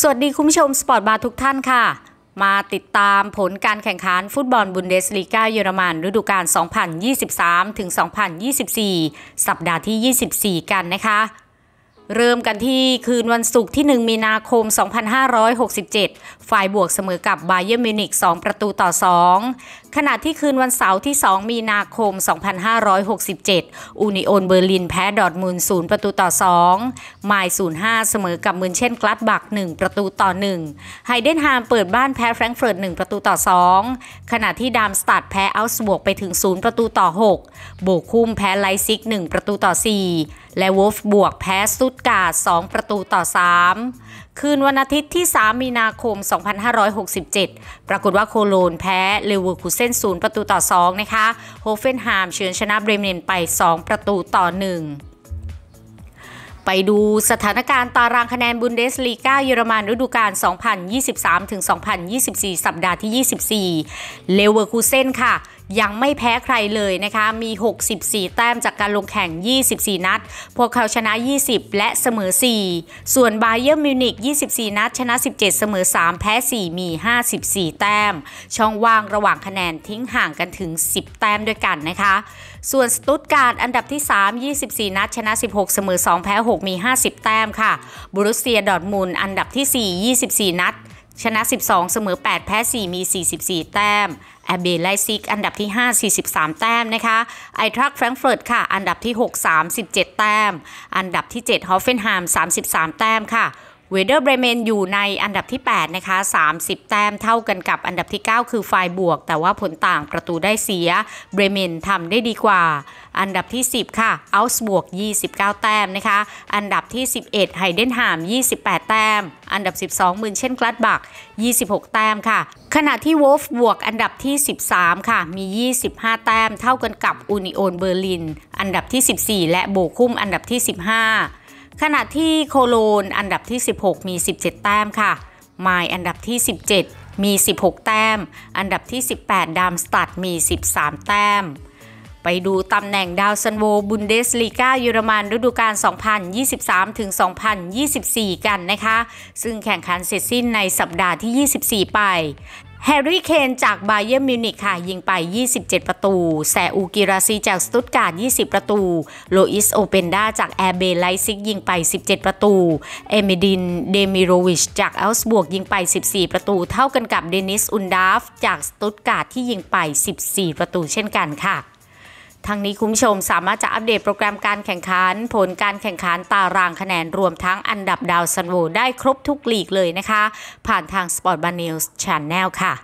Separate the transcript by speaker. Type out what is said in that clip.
Speaker 1: สวัสดีคุณผู้ชมสปอร์ตบาร์ทุกท่านค่ะ มาติดตามผลการแข่งขันฟุตบอลบุนเดสลีกาเยอรมันฤดูกาล 2023ถึง2024 สัปดาห์ที่ 24 กันนะคะ เริ่มกันที่คืนวันศุกร์ที่ 1 มีนาคม 2567ฝ่ายบวกเสมอกับบาเยอร์มิวนิก2ประตูต่อ 2ขณะที่คืนวันเสาร์ที่ 2 มีนาคม 2567อูนิโอนเบอร์ลินแพ้ดอดมูล0ประตูต่อ 2 ไมล์ 05 เสมอกับมืนเช่นกลัดบัก 1 ประตูต่อ 1 ไฮเดนฮามเปิดบ้านแพ้แฟรงเฟิร์ต1 ประตูต่อ 2 ขณะที่ดามสตัดแพ้อัลสบวกไปถึง 0 ประตูต่อ 6 โบคุมแพ้ไลซิก 1 ประตูต่อ 4 และวอฟบวกแพ้สุดการ์ด2ประตูต่อ 3คืนวันอาทิตย์ที่ 3 มีนาคม 2567 ปรากฏว่าโคโลนแพ้เลเวอร์คูเซน0 ประตูต่อ 2 นะคะ โฮเฟนไฮมเฉือนชนะเบรเมนไป 2 ประตูต่อ 1 ไปดูสถานการณ์ตารางคะแนนบุนเดสลีกาเยอรมันฤดูกาล 2023-2024 สัปดาห์ที่ 24 เลเวอร์คูเซนค่ะยังไม่แพ้ใครเลยนะคะ มี 64 แต้มจากการลงแข่ง 24 นัด พวกเขาชนะ 20 และเสมอ 4 ส่วนไบเยอร์มิวนิก24 นัด ชนะ 17 เสมอ 3 แพ้ 4 มี 54 แต้ม ช่องว่างระหว่างคะแนนทิ้งห่างกันถึง 10 แต้มด้วยกันนะคะ ส่วนสตุตการ์ดอันดับที่ 3 24 นัด ชนะ 16 เสมอ 2 แพ้ 6 มี 50 แต้มค่ะ บุรุสเซียดอร์ทมุนอันดับที่ 4 24 นัดชนะ 12 เสมอ8 แพ้ 4 มี 44 แต้มแอเบไลซิก อันดับที่ 5 43 แต้มนะคะไอทรักแฟรงเฟิร์ตค่ะ อันดับที่ 6 37 แต้ม อันดับที่ 7 ฮอฟเฟนไฮม์33 แต้มค่ะเวเดอร์เบรเมนอยู่ในอันดับที่ 8 นะคะ 30 แต้มเท่ากันกับอันดับที่ 9 คือไฟบวก แต่ว่าผลต่างประตูได้เสียเบรเมนทำได้ดีกว่า อันดับที่ 10 ค่ะอัลส์บวก 29 แต้มนะคะ อันดับที่ 11 ไฮเดนฮาม 28 แต้ม อันดับ 12มืนเช่นกลัดบัก 26 แต้มค่ะ ขณะที่วอฟบวกอันดับที่ 13 ค่ะ มี 25 แต้ม เท่ากันกับอูนิโอนเบอร์ลิน อันดับที่ 14 และโบคุมอันดับที่ 15ขณะที่โคโลนอันดับที่ 16 มี 17 แต้มค่ะ ไมอันดับที่ 17 มี 16 แต้ม อันดับที่ 18 ดามสตัดมี 13 แต้ม ไปดูตำแหน่งดาวซันโวบุนเดสลีกาเยอรมันฤดูกาล 2023-2024 กันนะคะ ซึ่งแข่งขันเสร็จสิ้นในสัปดาห์ที่ 24 ไปแฮร์รี่ เคน จากไบเยอร์มิวนิกค่ะ ยิงไป 27 ประตูแซอูกิราซี จากสตุตการ์ด20 ประตู โลอิสโอเปนดา จากแอร์เบไลซิก ยิงไป 17 ประตู เอมิดิน เดมิโรวิช จากเอลส์บวกยิงไป 14 ประตู เท่ากันกับ เดนิส อุนดาฟ จากสตุตการ์ดที่ยิงไป 14 ประตูเช่นกันค่ะทั้งนี้คุณผู้ชมสามารถจะอัปเดตโปรแกรมการแข่งขัน ผลการแข่งขันตารางคะแนนรวมทั้งอันดับดาวซันโวได้ครบทุกลีกเลยนะคะ ผ่านทาง Sport b a n e w s Channel ค่ะ